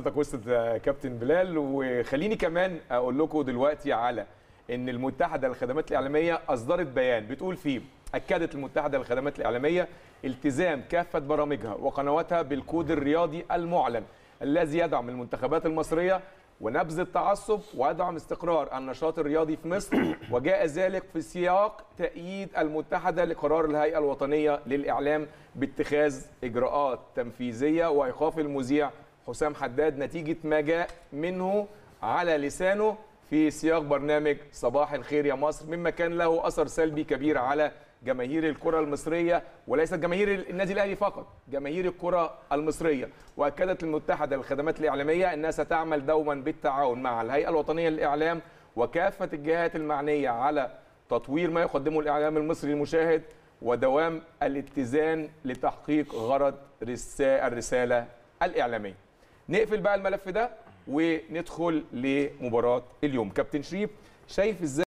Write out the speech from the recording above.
حضرتك وسط كابتن بلال وخليني كمان اقول لكم دلوقتي على ان المتحده للخدمات الاعلاميه اصدرت بيان بتقول فيه اكدت المتحده للخدمات الاعلاميه التزام كافه برامجها وقنواتها بالكود الرياضي المعلن الذي يدعم المنتخبات المصريه ونبذ التعصب ويدعم استقرار النشاط الرياضي في مصر وجاء ذلك في سياق تأييد المتحدة لقرار الهيئة الوطنية للإعلام باتخاذ إجراءات تنفيذية وإيقاف المذيع حسام حداد نتيجه ما جاء منه على لسانه في سياق برنامج صباح الخير يا مصر مما كان له اثر سلبي كبير على جماهير الكره المصريه وليست جماهير النادي الاهلي فقط جماهير الكره المصريه واكدت المتحده للخدمات الاعلاميه انها ستعمل دوما بالتعاون مع الهيئه الوطنيه للاعلام وكافه الجهات المعنيه على تطوير ما يقدمه الاعلام المصري للمشاهد ودوام الاتزان لتحقيق غرض الرساله الاعلاميه نقفل بقى الملف ده وندخل لمباراه اليوم كابتن شريف شايف ازاي